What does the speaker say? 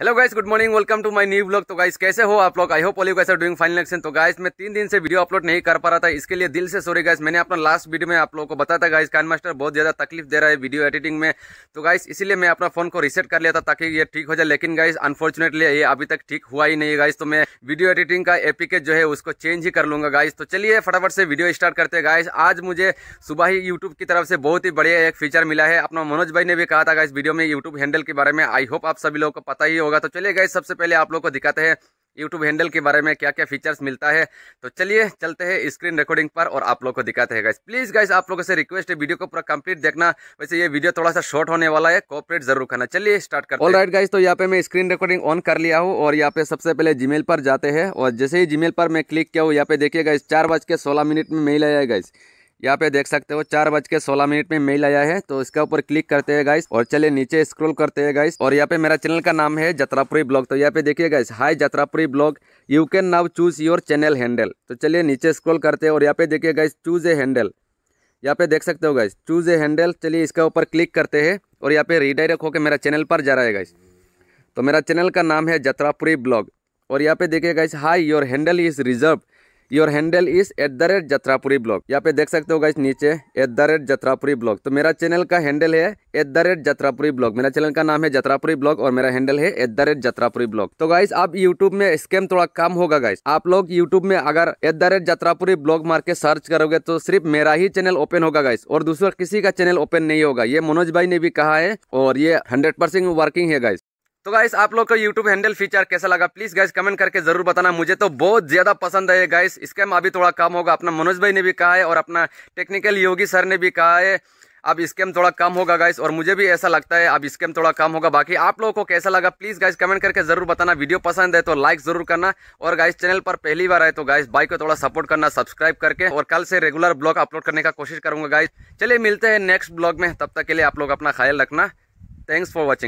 hello guys good morning welcome to my new blog तो guys कैसे हो आप लोग I hope all you guys are doing final action तो guys मैं तीन दिन से वीडियो अपलोड नहीं कर पा रहा था इसके लिए दिल से सॉरी गाइस मैंने अपना लास्ट वीडियो में आप लोगों को बताया था गाइस कान मास्टर बहुत ज्यादा तकलीफ दे रहा है वीडियो एडिटिंग में तो गाइस इसलिए मैं अपना फोन को रिसेट कर लिया था ताकि ये ठीक हो जाए लेकिन गाइस अनफॉर्चुनेटली ये अभी तक ठीक हुआ ही नहीं गाइस तो मैं वीडियो एडिटिंग का एपिकेट जो है उसको चेंज ही कर लूंगा गाइस तो चलिए फटाफट से वीडियो स्टार्ट करते हैं गाइस आज मुझे सुबह ही यूट्यूब की तरफ से बहुत ही बढ़िया एक फीचर मिला है अपना मनोज भाई ने भी कहा था गाइस वीडियो में यूट्यूब हैंडल के बारे में आई होप आप सभी लोगों को पता ही होगा तो चलिए गए सबसे पहले आप लोग को दिखाते हैं यूट्यूब हैंडल के बारे में क्या क्या फीचर्स मिलता है तो चलिए चलते हैं स्क्रीन रिकॉर्डिंग पर और आप लोग को दिखाते हैं गाइस प्लीज गाइस आप लोगों से रिक्वेस्ट है वीडियो को पूरा कंप्लीट देखना वैसे ये वीडियो थोड़ा सा शॉर्ट होने वाला है कॉपरेट जरूर करना चलिए स्टार्ट कर हैं राइट गाइस तो यहाँ पे मैं स्क्रीन रिकॉर्डिंग ऑन कर लिया हूँ और यहाँ पे सबसे पहले जीमेल पर जाते हैं और जैसे ही जीमेल पर मैं क्लिक किया हूँ यहाँ पे देखिए गाइस चार बज के सोलह मिनट में मेल आया गाइस यहाँ पे देख सकते हो चार बज के सोलह मिनट में मेल आया है तो इसके ऊपर क्लिक करते हैं गाइस और चले नीचे स्क्रॉल करते हैं गाइस और यहाँ पे मेरा चैनल का नाम है जत्रापुरी ब्लॉग तो यहाँ पे देखिए guys hi Jatrapuri blog you can now choose your channel handle तो चलिए नीचे स्क्रोल करते हैं और यहाँ पे देखिए गाइस चूज ए हैंडल यहाँ पे देख सकते हो गाइस चूज ए हैंडल चलिए इसके ऊपर क्लिक करते हैं और यहाँ पे रिडायरेक्ट होकर मेरा चैनल पर जा रहा है गाइस तो मेरा चैनल का नाम है जत्रापुरी ब्लॉग और यहाँ पे देखिए guys hi your handle is reserve your handle is at the rate Jatrapuri blog यहाँ पे देख सकते हो गाइस नीचे at the rate Jatrapuri blog तो मेरा चैनल का हैंडल है at the rate Jatrapuri blog मेरा चैनल का नाम है जत्रापुरी ब्लॉग और मेरा हैंडल है at the rate Jatrapuri blog तो गाइस आप यूट्यूब में स्कैम थोड़ा कम होगा गाइस आप लोग यूट्यूब में अगर at the rate Jatrapuri blog मार के सर्च करोगे तो सिर्फ मेरा ही चैनल ओपन होगा गाइस और दूसरा किसी का चैनल ओपन नहीं होगा ये मनोज भाई ने भी कहा है और ये हंड्रेड वर्किंग है गाइस तो गाइस आप लोग को यूट्यूब हैंडल फीचर कैसा लगा प्लीज गाइस कमेंट करके जरूर बताना मुझे तो बहुत ज्यादा पसंद है गाइस इसके में अभी थोड़ा कम होगा अपना मनोज भाई ने भी कहा है और अपना टेक्निकल योगी सर ने भी कहा है अब स्कैम थोड़ा कम होगा गाइस और मुझे भी ऐसा लगता है अब स्कैम थोड़ा कम होगा बाकी आप लोगों को कैसा लगा प्लीज गाइस कमेंट करके जरूर बताना वीडियो पसंद है तो लाइक जरूर करना और गाइस चैनल पर पहली बार आए तो गाइस बाइक को थोड़ा सपोर्ट करना सब्सक्राइब करके और कल से रेगुलर ब्लॉग अपलोड करने का कोशिश करूंगा गाइस चलिए मिलते हैं नेक्स्ट ब्लॉग में तब तक के लिए आप लोग अपना ख्याल रखना थैंक्स फॉर वॉचिंग